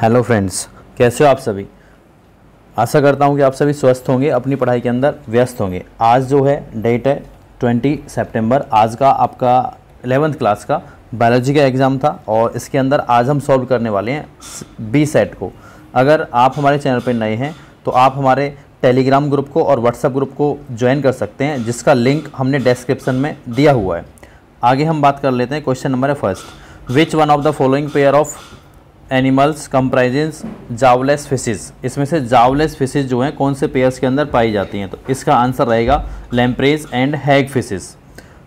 hello friends कैसे हो आप सभी आशा करता हूँ कि आप सभी स्वस्थ होंगे अपनी पढ़ाई के अंदर व्यस्त होंगे आज जो है डेट है ट्वेंटी सेप्टेम्बर आज का आपका एलेवंथ क्लास का बायोलॉजी का एग्ज़ाम था और इसके अंदर आज हम सॉल्व करने वाले हैं बी सेट को अगर आप हमारे चैनल पर नए हैं तो आप हमारे टेलीग्राम ग्रुप को और व्हाट्सएप ग्रुप को ज्वाइन कर सकते हैं जिसका लिंक हमने डिस्क्रिप्शन में दिया हुआ है आगे हम बात कर लेते हैं क्वेश्चन नंबर है first which one of the following pair of animals comprising jawless fishes इसमें से जावलेस फिशेज जो हैं कौन से पेयर्स के अंदर पाई जाती हैं तो इसका आंसर रहेगा lampreys and hag fishes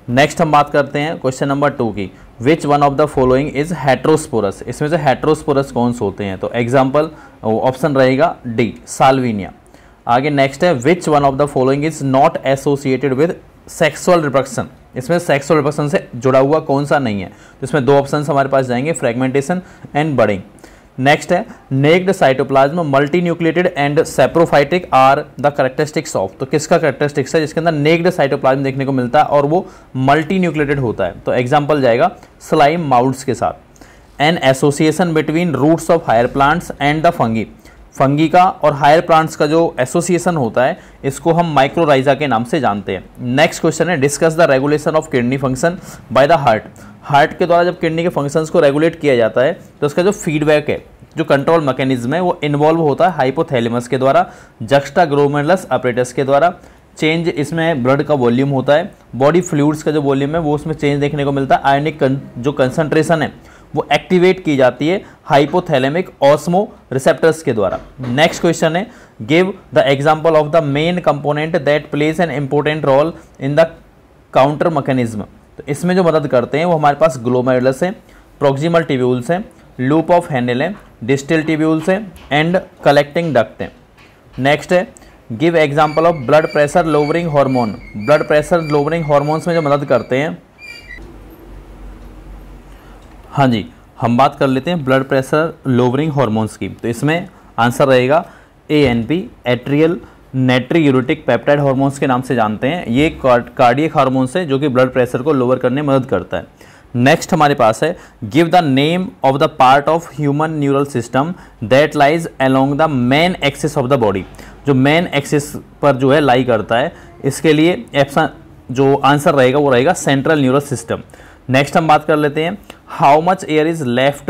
next हम बात करते हैं क्वेश्चन नंबर टू की which one of the following is heterosporous इसमें से हेट्रोस्पोरस कौन से होते हैं तो एग्जाम्पल ऑप्शन रहेगा डी सालवीनिया आगे नेक्स्ट है which one of the following is not associated with sexual reproduction इसमें सेक्सुअल रिप्रोडक्शन से जुड़ा हुआ कौन सा नहीं है तो इसमें दो ऑप्शन हमारे पास जाएंगे फ्रेगमेंटेशन एंड बडिंग नेक्स्ट है naked cytoplasm multi nucleated and saprophytic are the characteristics of तो किसका करेक्टरिस्टिक्स है जिसके अंदर नेक्ड साइटोप्लाज्म देखने को मिलता है और वो मल्टी न्यूक्लिएटेड होता है तो एग्जाम्पल जाएगा स्लाइम माउल्ड्स के साथ an association between roots of higher plants and the fungi fungi का और हायर प्लांट्स का जो एसोसिएशन होता है इसको हम माइक्रोराइजा के नाम से जानते हैं नेक्स्ट क्वेश्चन है discuss the regulation of kidney function by the heart heart के द्वारा जब किडनी के फंक्शंस को रेगुलेट किया जाता है तो उसका जो फीडबैक है जो कंट्रोल मैकेनिज्म है वो इन्वॉल्व होता है हाइपोथैलेमस के द्वारा जक्स्टा ग्रोमेलस ऑपरेटस के द्वारा चेंज इसमें ब्लड का वॉल्यूम होता है बॉडी फ्लूड्स का जो वॉल्यूम है वो उसमें चेंज देखने को मिलता है आयनिक जो कंसनट्रेशन है वो एक्टिवेट की जाती है हाइपोथैलेमिक ऑस्मो रिसेप्टर्स के द्वारा नेक्स्ट क्वेश्चन है give the example of the main component that plays an important role in the counter mechanism तो इसमें जो मदद करते हैं वो हमारे पास ग्लोमेरुलस है प्रोक्सिमल टिब्यूल्स हैं लूप ऑफ हैंडल है डिस्टिल टिब्यूल्स हैं एंड कलेक्टिंग डक्ट हैं नेक्स्ट है give example of blood pressure lowering hormone blood pressure lowering hormones में जो मदद करते हैं हाँ जी हम बात कर लेते हैं ब्लड प्रेशर लोवरिंग हॉर्मोन्स की तो इसमें आंसर रहेगा A N P atrial natriuretic peptide hormones के नाम से जानते हैं ये कार्डियक हार्मोन्स है जो कि ब्लड प्रेशर को लोअर करने में मदद करता है नेक्स्ट हमारे पास है give the name of the part of human neural system that lies along the main axis of the body जो मेन एक्सिस पर जो है लाई करता है इसके लिए एप्सा जो आंसर रहेगा वो रहेगा सेंट्रल न्यूरल सिस्टम नेक्स्ट हम बात कर लेते हैं how much air is left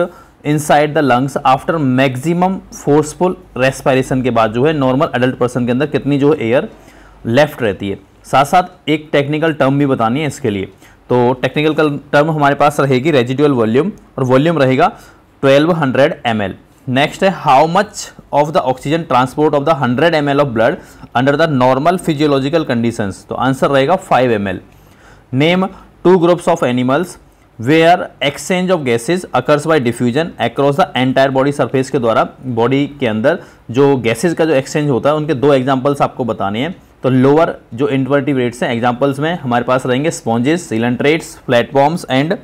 inside the lungs after maximum forceful respiration के बाद जो है नॉर्मल अडल्ट पर्सन के अंदर कितनी जो है एयर लेफ्ट रहती है साथ साथ एक टेक्निकल टर्म भी बतानी है इसके लिए तो टेक्निकल टर्म हमारे पास रहेगी रेजिडुअल वॉल्यूम और वॉल्यूम रहेगा 1200 हंड्रेड नेक्स्ट है how much of the oxygen transport of the 100 M of blood under the normal physiological conditions तो आंसर रहेगा 5 M name two groups of animals where are exchange of gases occurs by diffusion across the entire body surface के द्वारा body के अंदर जो gases का जो exchange होता है उनके दो एग्जाम्पल्स आपको बताने हैं तो लोअर जो रेट्स हैं एग्जाम्पल्स में हमारे पास रहेंगे sponges coelenterates platforms and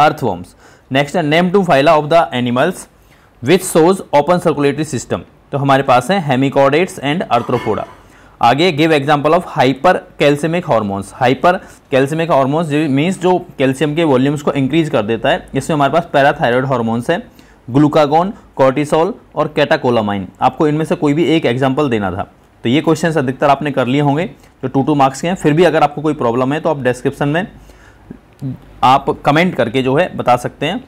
earthworms next है name two phyla of the animals with those open circulatory system तो हमारे पास हैं हेमिकॉडेट्स एंड अर्थ्रोफोडा आगे give example of hyper calcemic hormones hyper calcemic hormones means जो कैल्शियम के volumes को increase कर देता है इसमें हमारे पास पैराथायरॉयड हार्मोन्स है ग्लूकागोन कॉर्टिसोल और कैटाकोलामाइन आपको इनमें से कोई भी एक एग्जाम्पल देना था तो ये क्वेश्चन अधिकतर आपने कर लिए होंगे जो टू टू मार्क्स के हैं फिर भी अगर आपको कोई प्रॉब्लम है तो आप डिस्क्रिप्शन में आप कमेंट करके जो है बता सकते हैं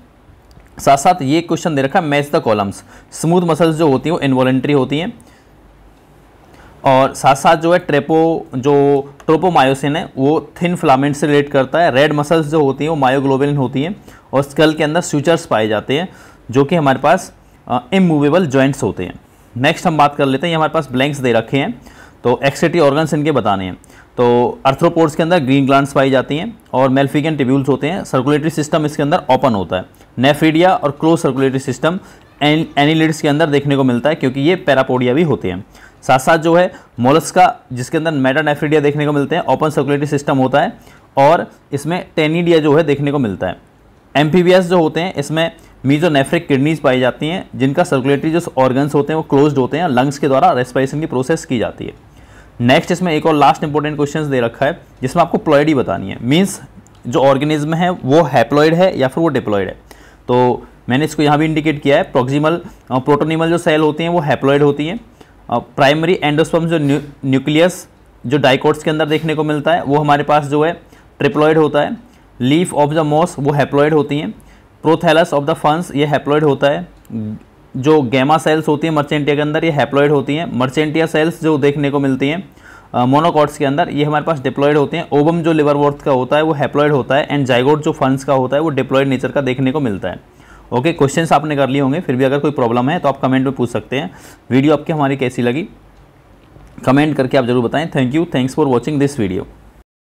साथ साथ ये क्वेश्चन दे रखा है match the columns smooth muscles जो होती हैं वो इन्वॉलेंट्री होती हैं और साथ साथ जो है ट्रेपो जो ट्रोपोमायोसिन है वो थिन फिलामेंट से रिलेट करता है रेड मसल्स जो होती हैं वो मायोग्लोबिन होती हैं और स्कल के अंदर स्यूचर्स पाए जाते हैं जो कि हमारे पास इमूवेबल जॉइंट्स होते हैं नेक्स्ट हम बात कर लेते हैं ये हमारे पास ब्लैंक्स दे रखे हैं तो एक्सेटी ऑर्गन्स इनके बताने हैं तो अर्थ्रोपोड्स के अंदर ग्रीन ग्लांट्स पाई जाती हैं और मेल्फिकन टिब्यूल्स होते हैं सर्कुलेटरी सिस्टम इसके अंदर ओपन होता है नेफ्रीडिया और क्लोज सर्कुलेटरी सिस्टम एनिलिड्स के अंदर देखने को मिलता है क्योंकि ये पैरापोडिया भी होते हैं साथ साथ जो है मोलस का जिसके अंदर मेटानेफ्रीडिया देखने को मिलते हैं ओपन सर्कुलेटरी सिस्टम होता है और इसमें टेनिडिया जो है देखने को मिलता है एम जो होते हैं इसमें मीजोनेफ्रिक किडनीज पाई जाती हैं जिनका सर्कुलेटरी जो ऑर्गन्स होते हैं वो क्लोज्ड होते हैं लंग्स के द्वारा रेस्पिरेशन की प्रोसेस की जाती है नेक्स्ट इसमें एक और लास्ट इंपॉर्टेंट क्वेश्चन दे रखा है जिसमें आपको प्लॉयडी बतानी है मीन्स जो ऑर्गेनिज्म है वो हैप्लॉयड है या फिर वो डिप्लॉयड है तो मैंने इसको यहाँ भी इंडिकेट किया है प्रोक्सिमल प्रोटोनिमल जो सेल होती हैं वो हैप्लॉयड होती हैं प्राइमरी एंडोस्पर्म जो न्यू, न्यूक्लियस जो डाइकोट्स के अंदर देखने को मिलता है वो हमारे पास जो है ट्रिप्लॉयड होता है लीफ ऑफ द मॉस वो हैप्लॉयड होती हैं प्रोथेलस ऑफ द फंस ये हैप्लॉयड होता है जो गैमा सेल्स होती हैं मर्चेंटिया के अंदर ये हैप्लॉयड होती हैं मर्चेंटिया सेल्स जो देखने को मिलती हैं मोनोकॉट्स के अंदर ये हमारे पास डिप्लॉयड होते हैं ओबम जो लिवरवर्थ का होता है वो हैप्लॉयड होता है एंड जाइगोड जो फंस का होता है वो डिप्लॉयड नेचर का देखने को मिलता है ओके क्वेश्चंस आपने कर लिए होंगे फिर भी अगर कोई प्रॉब्लम है तो आप कमेंट में पूछ सकते हैं वीडियो आपकी हमारी कैसी लगी कमेंट करके आप जरूर बताएं thank you thanks for watching this video